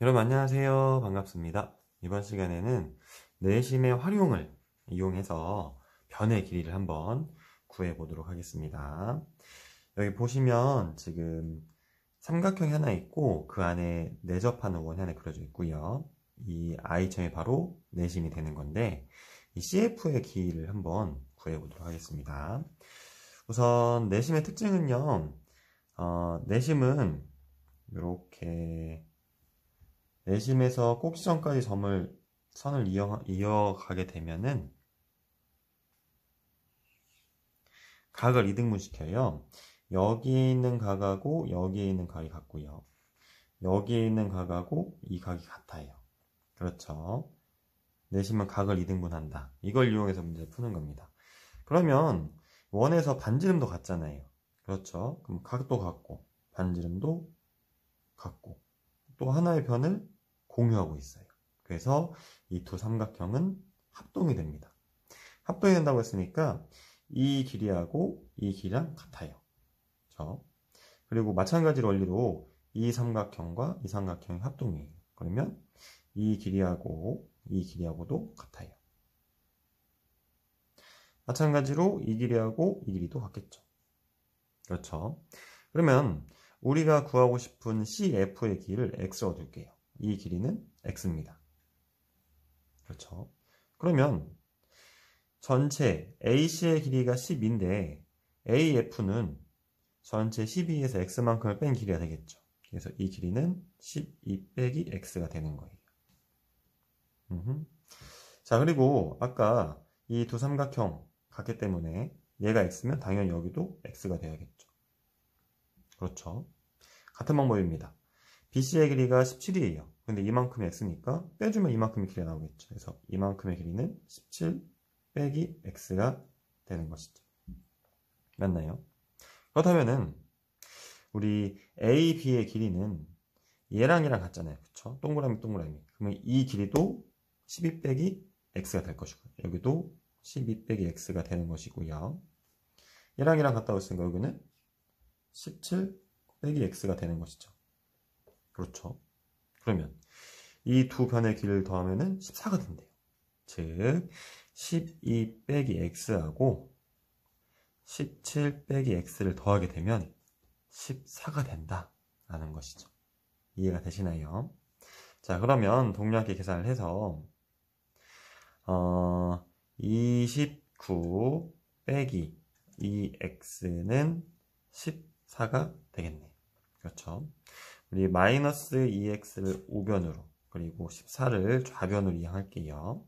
여러분 안녕하세요. 반갑습니다. 이번 시간에는 내심의 활용을 이용해서 변의 길이를 한번 구해 보도록 하겠습니다. 여기 보시면 지금 삼각형이 하나 있고 그 안에 내접하는 원이 하나 그려져 있고요. 이아이템이 바로 내심이 되는 건데 이 CF의 길이를 한번 구해 보도록 하겠습니다. 우선 내심의 특징은요. 어, 내심은 이렇게 내심에서 꼭지점까지 점을 선을 이어, 이어가게 되면은 각을 이등분시켜요. 여기 에 있는 각하고 여기에 있는 각이 같고요. 여기에 있는 각하고 이 각이 같아요. 그렇죠. 내심은 각을 이등분한다. 이걸 이용해서 문제 푸는 겁니다. 그러면 원에서 반지름도 같잖아요. 그렇죠. 그럼 각도 같고 반지름도 같고 또 하나의 변을 공유하고 있어요. 그래서 이 두 삼각형은 합동이 됩니다. 합동이 된다고 했으니까 이 길이하고 이 길이랑 같아요. 그렇죠? 그리고 마찬가지 원리로 이 삼각형과 이 삼각형이 합동이에요. 그러면 이 길이하고 이 길이하고도 같아요. 마찬가지로 이 길이하고 이 길이도 같겠죠. 그렇죠. 그러면 우리가 구하고 싶은 CF의 길을 X로 둘게요. 이 길이는 x입니다. 그렇죠. 그러면 전체 AC의 길이가 10인데 AF는 전체 12에서 x만큼을 뺀 길이가 되겠죠. 그래서 이 길이는 12 빼기 x가 되는 거예요. 음흠. 자 그리고 아까 이 두 삼각형 같기 때문에 얘가 x면 당연히 여기도 x가 되어야겠죠. 그렇죠. 같은 방법입니다. BC의 길이가 17이에요. 근데 이만큼의 x니까 빼주면 이만큼의 길이 나오겠죠. 그래서 이만큼의 길이는 17 빼기 x가 되는 것이죠. 맞나요? 그렇다면은 우리 a, b의 길이는 얘랑 얘랑 같잖아요. 그쵸? 동그라미 동그라미. 그러면 이 길이도 12 빼기 x가 될 것이고 여기도 12 빼기 x가 되는 것이고요. 얘랑 얘랑 같다고 했으니까 여기는 17 빼기 x가 되는 것이죠. 그렇죠. 그러면 이 두 변의 길을 더하면 14가 된대요. 즉, 12 빼기 x하고 17 빼기 x를 더하게 되면 14가 된다라는 것이죠. 이해가 되시나요? 자, 그러면 동료학계 계산을 해서 어, 29 빼기 2x는 14가 되겠네. 그렇죠. 우리 마이너스 2x를 우변으로 그리고 14를 좌변으로 이용할게요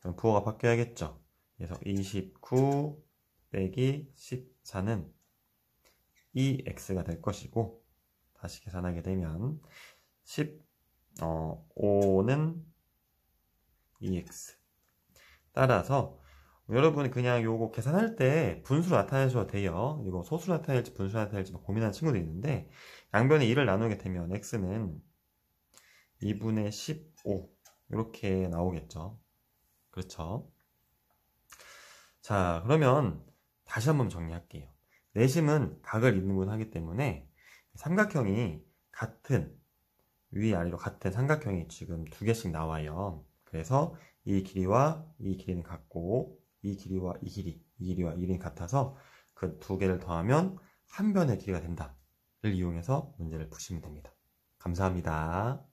그럼 부호가 바뀌어야겠죠. 그래서 29 빼기 14는 2x가 될 것이고 다시 계산하게 되면 15는 어, 2x 따라서 여러분 그냥 요거 계산할 때 분수로 나타내셔도 돼요. 이거 소수로 나타낼지 분수로 나타낼지 뭐 고민하는 친구도 있는데 양변에 1을 나누게 되면 x는 2분의 15 이렇게 나오겠죠. 그렇죠? 자 그러면 다시 한번 정리할게요. 내심은 각을 인분하기 때문에 삼각형이 같은 위아래로 같은 삼각형이 지금 두 개씩 나와요. 그래서 이 길이와 이 길이는 같고 이 길이와 이 길이, 이 길이와 이 길이 같아서 그 두 개를 더하면 한 변의 길이가 된다를 이용해서 문제를 푸시면 됩니다. 감사합니다.